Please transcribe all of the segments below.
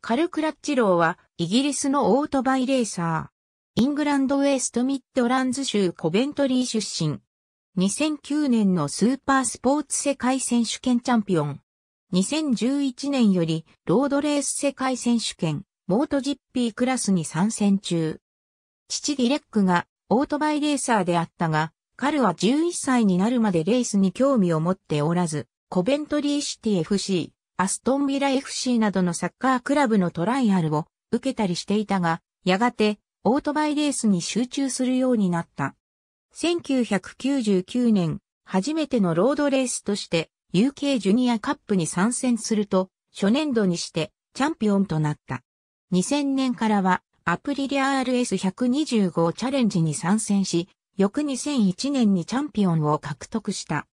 カル・クラッチローは、イギリスのオートバイレーサー。イングランドウェストミッドランズ州コベントリー出身。2009年のスーパースポーツ世界選手権チャンピオン。2011年よりロードレース世界選手権、モートジッピークラスに参戦中。父ディレックがオートバイレーサーであったが、カルは11歳になるまでレースに興味を持っておらず、コベントリーシティ FC、アストンビラ FC などのサッカークラブのトライアルを受けたりしていたが、やがてオートバイレースに集中するようになった。1999年、初めてのロードレースとして UK ジュニアカップに参戦すると、初年度にしてチャンピオンとなった。2000年からはアプリリア RS125 チャレンジに参戦し、翌2001年にチャンピオンを獲得した。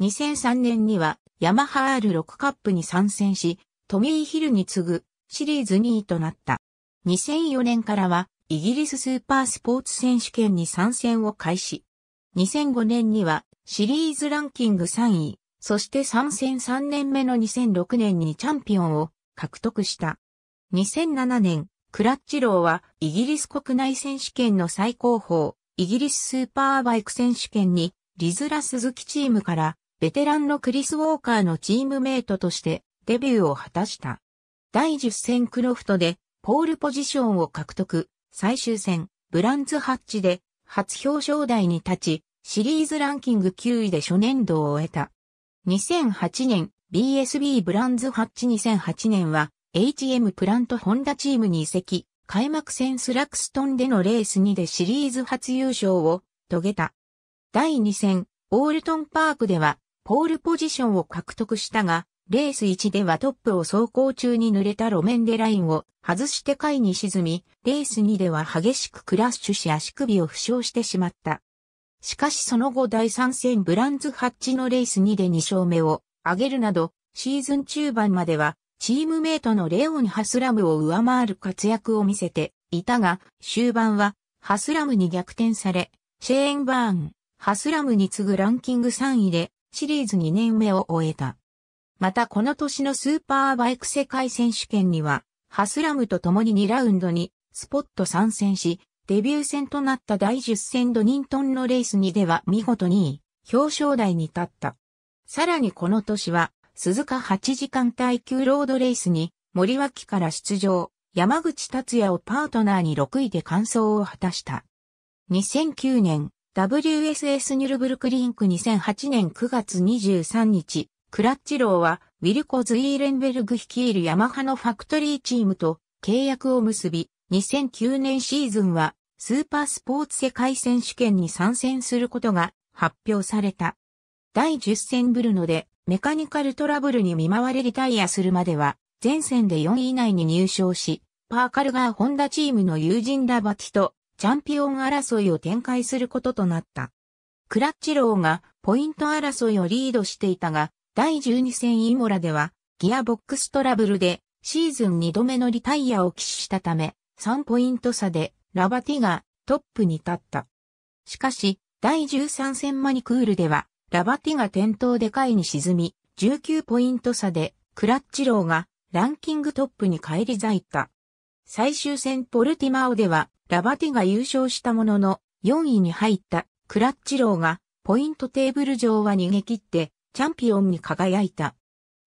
2003年にはヤマハ R6 カップに参戦し、トミー・ヒルに次ぐシリーズ2位となった。2004年からはイギリススーパースポーツ選手権に参戦を開始。2005年にはシリーズランキング3位、そして参戦3年目の2006年にチャンピオンを獲得した。2007年、クラッチローはイギリス国内選手権の最高峰、イギリススーパーバイク選手権にリズラ鈴木チームからベテランのクリス・ウォーカーのチームメイトとしてデビューを果たした。第10戦クロフトでポールポジションを獲得、最終戦ブランズ・ハッチで初表彰台に立ち、シリーズランキング9位で初年度を終えた。2008年 BSB ブランズ・ハッチ2008年は HM プラントホンダチームに移籍、開幕戦スラクストンでのレース2でシリーズ初優勝を遂げた。第2戦、オールトンパークではポールポジションを獲得したが、レース1ではトップを走行中に濡れた路面でラインを外して下位に沈み、レース2では激しくクラッシュし足首を負傷してしまった。しかしその後第3戦ブランズハッチのレース2で2勝目を挙げるなど、シーズン中盤まではチームメイトのレオン・ハスラムを上回る活躍を見せていたが、終盤はハスラムに逆転され、シェーン・バーン、ハスラムに次ぐランキング3位でシリーズ2年目を終えた。またこの年のスーパーバイク世界選手権には、ハスラムと共に2ラウンドにスポット参戦し、デビュー戦となった第10戦ドニントンのレースにでは見事に表彰台に立った。さらにこの年は、鈴鹿8時間耐久ロードレースに森脇から出場、山口達也をパートナーに6位で完走を果たした。2009年、WSS ニュルブルクリンク2008年9月23日、クラッチローはウィルコ・ズイーレンベルグ率いるヤマハのファクトリーチームと契約を結び、2009年シーズンはスーパースポーツ世界選手権に参戦することが発表された。第10戦ブルノでメカニカルトラブルに見舞われリタイアするまでは、前線で4位以内に入賞し、パーカルガーホンダチームの友人ラバティとチャンピオン争いを展開することとなった。クラッチローがポイント争いをリードしていたが、第12戦イモラではギアボックストラブルでシーズン2度目のリタイアを起死したため、3ポイント差でラバティがトップに立った。しかし、第13戦マニクールでは、ラバティが転倒で下位に沈み、19ポイント差でクラッチローがランキングトップに返り咲いた。最終戦ポルティマオではラバティが優勝したものの、4位に入ったクラッチローが、ポイントテーブル上は逃げ切って、チャンピオンに輝いた。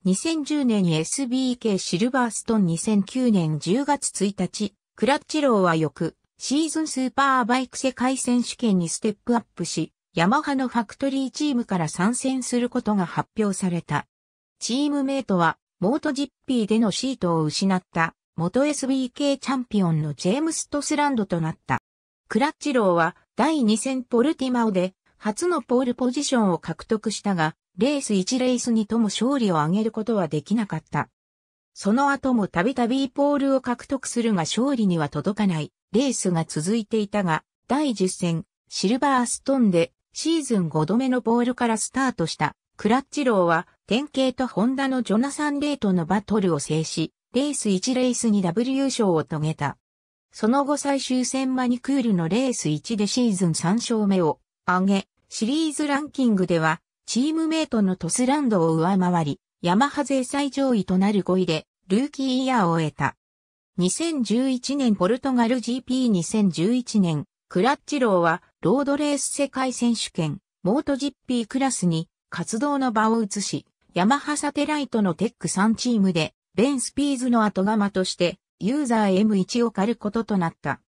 2010年 SBK シルバーストン2009年10月1日、クラッチローは翌、シーズンスーパーバイク世界選手権にステップアップし、ヤマハのファクトリーチームから参戦することが発表された。チームメイトは、モート GP でのシートを失った元 SBK チャンピオンのジェームス・トスランドとなった。クラッチローは第2戦ポルティマオで初のポールポジションを獲得したが、レース1レース2とも勝利を挙げることはできなかった。その後もたびたびポールを獲得するが勝利には届かないレースが続いていたが、第10戦シルバーストンでシーズン5度目のポールからスタートしたクラッチローは典型とホンダのジョナサン・レートのバトルを制し、レース1レース2ダブル優勝を遂げた。その後最終戦マニクールのレース1でシーズン3勝目を挙げ、シリーズランキングでは、チームメイトのトスランドを上回り、ヤマハ勢最上位となる5位で、ルーキーイヤーを得た。2011年ポルトガル GP2011 年、クラッチローは、ロードレース世界選手権、モート GP クラスに活動の場を移し、ヤマハサテライトのテック3チームでベン・スピーズの後釜として、ユーザー M1 を狩ることとなった。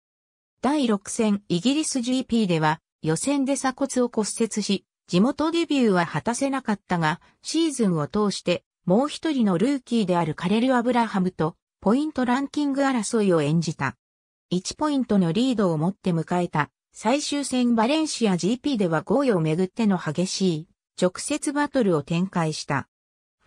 第6戦イギリス GP では、予選で鎖骨を骨折し、地元デビューは果たせなかったが、シーズンを通して、もう一人のルーキーであるカレル・アブラハムと、ポイントランキング争いを演じた。1ポイントのリードを持って迎えた、最終戦バレンシア GP では5位をめぐっての激しい、直接バトルを展開した。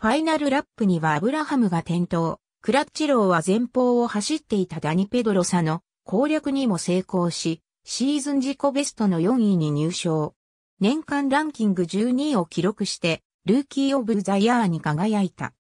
ファイナルラップにはアブラハムが転倒。クラッチローは前方を走っていたダニ・ペドロサの攻略にも成功し、シーズン自己ベストの4位に入賞。年間ランキング12位を記録して、ルーキー・オブ・ザ・ヤーに輝いた。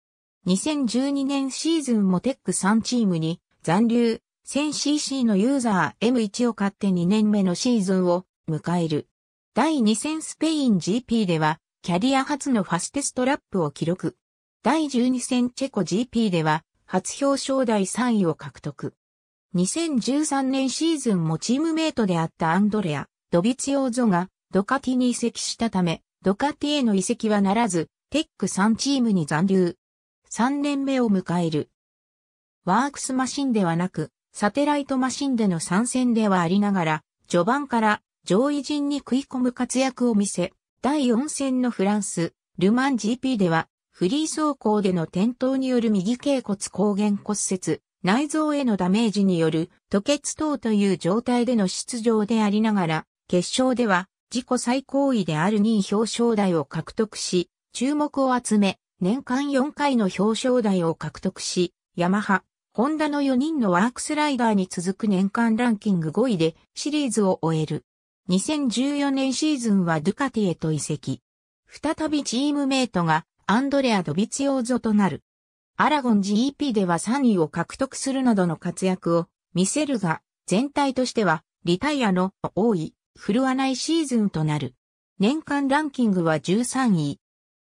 2012年シーズンもテック3チームに残留 1000cc のユーザー M1 を買って2年目のシーズンを迎える。第2戦スペイン GP ではキャリア初のファステストラップを記録。第12戦チェコ GP では、初表彰台3位を獲得。2013年シーズンもチームメイトであったアンドレア、ドビツヨーゾがドカティに移籍したため、ドカティへの移籍はならず、テック3チームに残留。3年目を迎える。ワークスマシンではなく、サテライトマシンでの参戦ではありながら、序盤から上位陣に食い込む活躍を見せ、第4戦のフランス、ルマン GP ではフリー走行での転倒による右頸骨抗原骨折、内臓へのダメージによる吐血等という状態での出場でありながら、決勝では自己最高位である2位表彰台を獲得し、注目を集め、年間4回の表彰台を獲得し、ヤマハ、ホンダの4人のワークスライダーに続く年間ランキング5位でシリーズを終える。2014年シーズンはドゥカティへと移籍。再びチームメイトがアンドレア・ドビツ・ヨーゾとなる。アラゴン g p では3位を獲得するなどの活躍を見せるが、全体としてはリタイアの多い、振るわないシーズンとなる。年間ランキングは13位。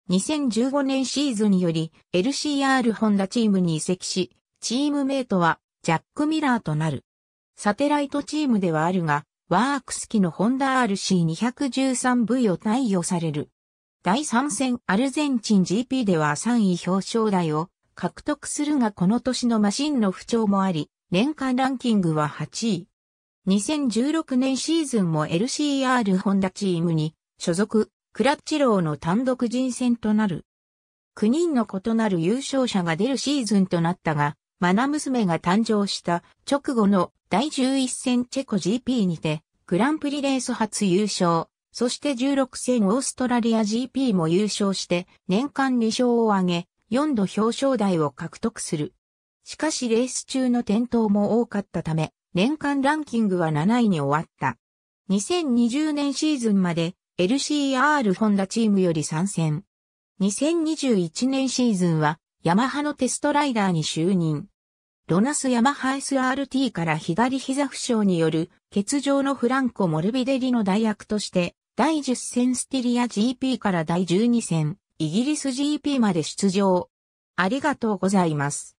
2015年シーズンにより LCR ホンダチームに移籍し、チームメイトはジャック・ミラーとなる。サテライトチームではあるが、ワークス機のホンダ RC213V を対応される。第3戦アルゼンチン GP では3位表彰台を獲得するがこの年のマシンの不調もあり、年間ランキングは8位。2016年シーズンも LCR ホンダチームに所属、クラッチローの単独人選となる。9人の異なる優勝者が出るシーズンとなったが、マナ娘が誕生した直後の第11戦チェコ GP にて、グランプリレース初優勝。そして16戦オーストラリア GP も優勝して年間2勝を挙げ4度表彰台を獲得する。しかしレース中の転倒も多かったため年間ランキングは7位に終わった。2020年シーズンまで LCR ホンダチームより参戦。2021年シーズンはヤマハのテストライダーに就任。ロナスヤマハ SRT から左膝負傷による欠場のフランコ・モルビデリの代役として第10戦ステリア GP から第12戦イギリス GP まで出場。ありがとうございます。